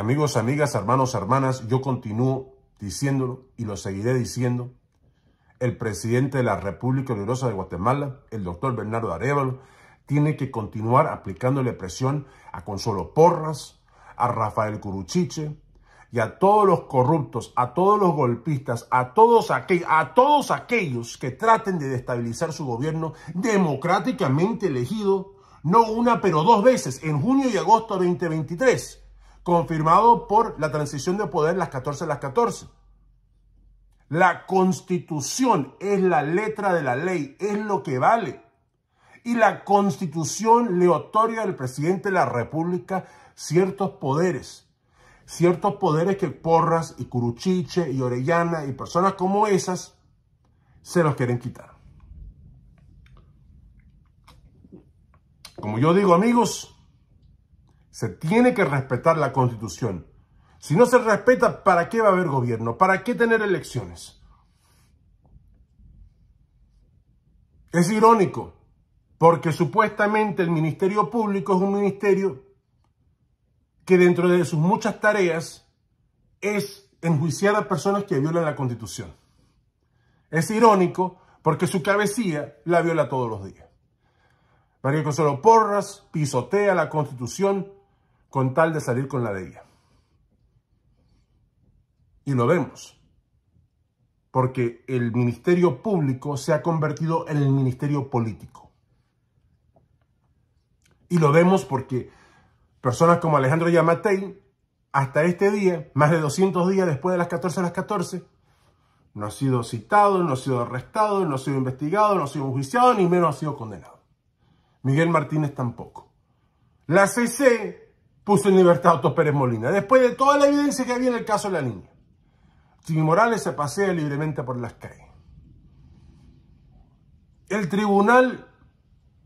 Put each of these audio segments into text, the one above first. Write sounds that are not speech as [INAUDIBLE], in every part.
Amigos, amigas, hermanos, hermanas, yo continúo diciéndolo y lo seguiré diciendo. El presidente de la República Gloriosa de Guatemala, el doctor Bernardo Arevalo, tiene que continuar aplicándole presión a Consuelo Porras, a Rafael Curuchiche y a todos los corruptos, a todos los golpistas, a todos, aquellos, a todos aquellos que traten de destabilizar su gobierno democráticamente elegido, no una pero dos veces, en junio y agosto de 2023 confirmado por la transición de poder las 14 las 14. La constitución es la letra de la ley, es lo que vale. Y la constitución le otorga al presidente de la república ciertos poderes. Ciertos poderes que Porras y Curuchiche y Orellana y personas como esas se los quieren quitar. Como yo digo, amigos, se tiene que respetar la constitución. Si no se respeta, ¿para qué va a haber gobierno? ¿Para qué tener elecciones? Es irónico, porque supuestamente el Ministerio Público es un ministerio que dentro de sus muchas tareas es enjuiciar a personas que violan la Constitución. Es irónico porque su cabecilla la viola todos los días. María Consuelo Porras pisotea la Constitución con tal de salir con la ley. Y lo vemos, porque el ministerio público se ha convertido en el ministerio político. Y lo vemos porque personas como Alejandro Yamatei, hasta este día, más de 200 días después de las 14 a las 14, no ha sido citado, no ha sido arrestado, no ha sido investigado, no ha sido juiciado, ni menos ha sido condenado. Miguel Martínez tampoco. La CC puso en libertad a Otto Pérez Molina, después de toda la evidencia que había en el caso de la niña. Jimmy Morales se pasea libremente por las calles. El Tribunal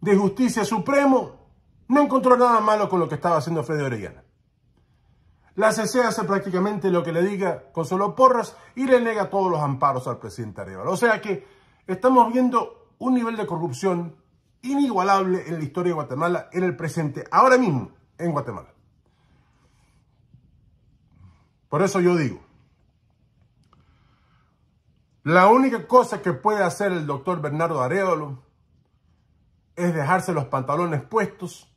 de Justicia Supremo no encontró nada malo con lo que estaba haciendo Freddy Orellana. La CC hace prácticamente lo que le diga Consuelo Porras y le nega todos los amparos al presidente Arevalo. O sea que estamos viendo un nivel de corrupción inigualable en la historia de Guatemala en el presente, ahora mismo en Guatemala. Por eso yo digo, la única cosa que puede hacer el doctor Bernardo Arevalo es dejarse los pantalones puestos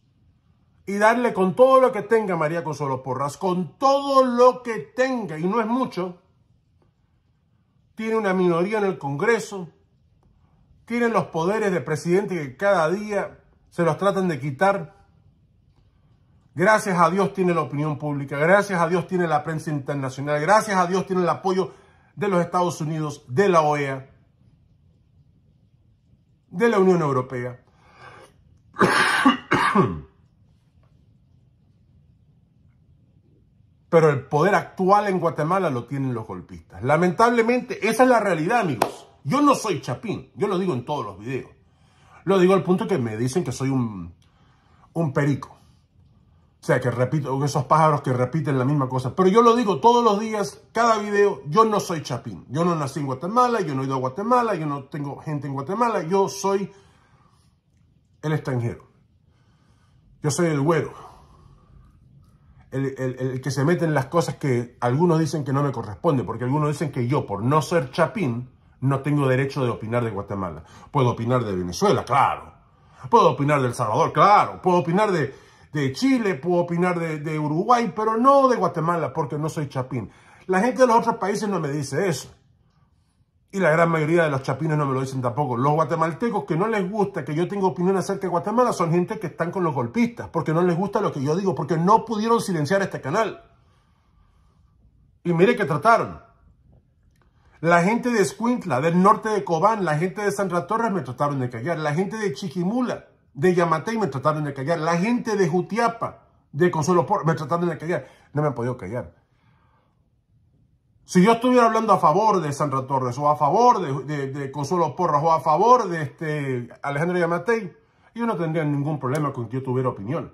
y darle con todo lo que tenga María Consuelo Porras, con todo lo que tenga, y no es mucho, tiene una minoría en el Congreso, tiene los poderes de presidente que cada día se los tratan de quitar, Gracias a Dios tiene la opinión pública, gracias a Dios tiene la prensa internacional, gracias a Dios tiene el apoyo de los Estados Unidos, de la OEA, de la Unión Europea. [COUGHS] Pero el poder actual en Guatemala lo tienen los golpistas. Lamentablemente, esa es la realidad, amigos. Yo no soy chapín, yo lo digo en todos los videos. Lo digo al punto que me dicen que soy un, un perico. O sea, que repito, esos pájaros que repiten la misma cosa. Pero yo lo digo todos los días, cada video, yo no soy chapín. Yo no nací en Guatemala, yo no he ido a Guatemala, yo no tengo gente en Guatemala, yo soy el extranjero. Yo soy el güero. El, que se mete en las cosas que algunos dicen que no me corresponde, porque algunos dicen que yo, por no ser chapín, no tengo derecho de opinar de Guatemala. Puedo opinar de Venezuela, claro. Puedo opinar de El Salvador, claro. Puedo opinar de, de Chile, puedo opinar de, Uruguay, pero no de Guatemala porque no soy chapín. La gente de los otros países no me dice eso. Y la gran mayoría de los chapines no me lo dicen tampoco. Los guatemaltecos que no les gusta que yo tenga opinión acerca de Guatemala son gente que están con los golpistas, porque no les gusta lo que yo digo, porque no pudieron silenciar este canal. Y mire que trataron. La gente de Escuintla, del norte de Cobán, la gente de Santa Torres me trataron de callar, la gente de Chiquimula de Yamatei me trataron de callar. La gente de Jutiapa, de Consuelo Por, me trataron de callar. No me han podido callar. Si yo estuviera hablando a favor de Sandra Torres o a favor de, Consuelo Porras o a favor de este Alejandro Yamatei, yo no tendría ningún problema con que yo tuviera opinión.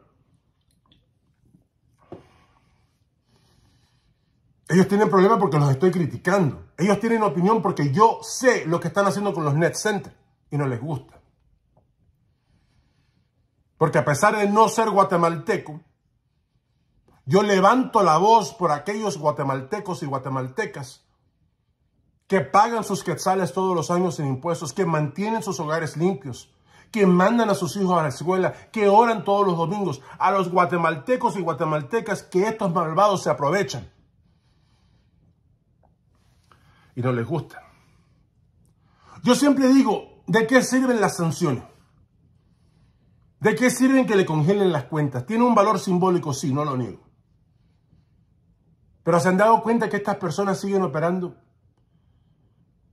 Ellos tienen problemas porque los estoy criticando. Ellos tienen opinión porque yo sé lo que están haciendo con los net Center y no les gusta. Porque a pesar de no ser guatemalteco, yo levanto la voz por aquellos guatemaltecos y guatemaltecas que pagan sus quetzales todos los años en impuestos, que mantienen sus hogares limpios, que mandan a sus hijos a la escuela, que oran todos los domingos, a los guatemaltecos y guatemaltecas que estos malvados se aprovechan. Y no les gusta. Yo siempre digo, ¿de qué sirven las sanciones? ¿De qué sirven que le congelen las cuentas? Tiene un valor simbólico, sí, no lo niego. Pero se han dado cuenta que estas personas siguen operando,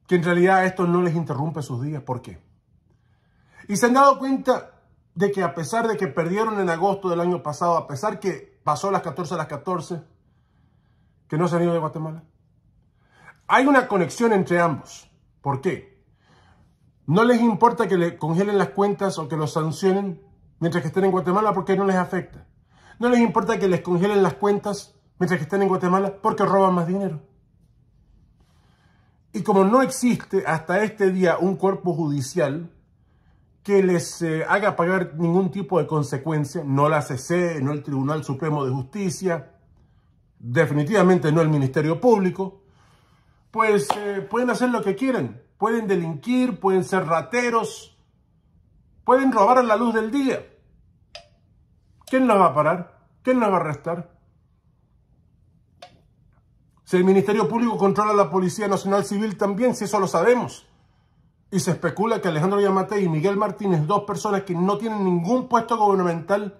que en realidad esto no les interrumpe sus días. ¿Por qué? Y se han dado cuenta de que a pesar de que perdieron en agosto del año pasado, a pesar que pasó las 14 a las 14, que no se han ido de Guatemala. Hay una conexión entre ambos. ¿Por qué? No les importa que le congelen las cuentas o que los sancionen mientras que estén en Guatemala porque no les afecta. No les importa que les congelen las cuentas mientras que estén en Guatemala porque roban más dinero. Y como no existe hasta este día un cuerpo judicial que les eh, haga pagar ningún tipo de consecuencia, no la CC, no el Tribunal Supremo de Justicia, definitivamente no el Ministerio Público, pues eh, pueden hacer lo que quieran. Pueden delinquir, pueden ser rateros, pueden robar a la luz del día. ¿Quién las va a parar? ¿Quién las va a arrestar? Si el Ministerio Público controla la Policía Nacional Civil también, si eso lo sabemos. Y se especula que Alejandro Yamate y Miguel Martínez, dos personas que no tienen ningún puesto gubernamental,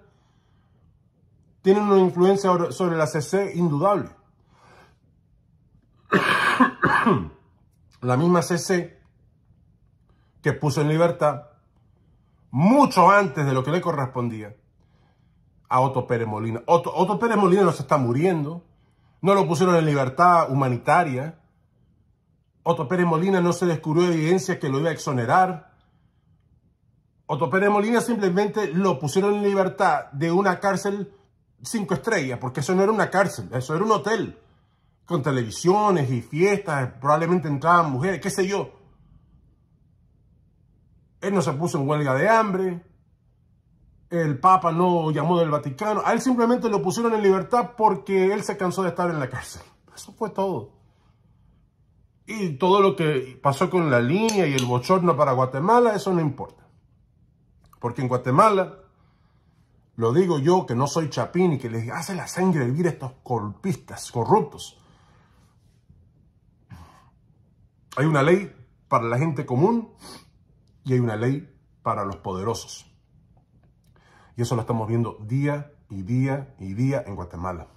tienen una influencia sobre la CC indudable. la misma CC que puso en libertad mucho antes de lo que le correspondía a Otto Pérez Molina. Otto, Pérez Molina no se está muriendo. No lo pusieron en libertad humanitaria. Otto Pérez Molina no se descubrió evidencia que lo iba a exonerar. Otto Pérez Molina simplemente lo pusieron en libertad de una cárcel cinco estrellas, porque eso no era una cárcel, eso era un hotel, con televisiones y fiestas, probablemente entraban mujeres, qué sé yo. Él no se puso en huelga de hambre, el Papa no llamó del Vaticano. A él simplemente lo pusieron en libertad porque él se cansó de estar en la cárcel. Eso fue todo. Y todo lo que pasó con la línea y el bochorno para Guatemala, eso no importa. Porque en Guatemala, lo digo yo que no soy chapín y que les hace la sangre hervir a estos golpistas corruptos. Hay una ley para la gente común y hay una ley para los poderosos. Y eso lo estamos viendo día y día y día en Guatemala.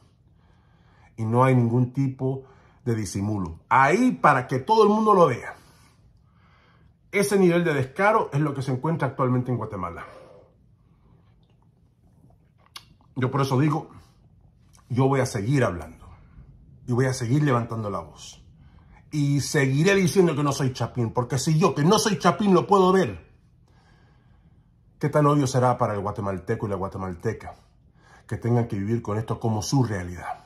Y no hay ningún tipo de disimulo. Ahí para que todo el mundo lo vea. Ese nivel de descaro es lo que se encuentra actualmente en Guatemala. Yo por eso digo, yo voy a seguir hablando. Y voy a seguir levantando la voz. Y seguiré diciendo que no soy Chapín, porque si yo que no soy Chapín lo puedo ver, ¿Qué tan obvio será para el guatemalteco y la guatemalteca que tengan que vivir con esto como su realidad?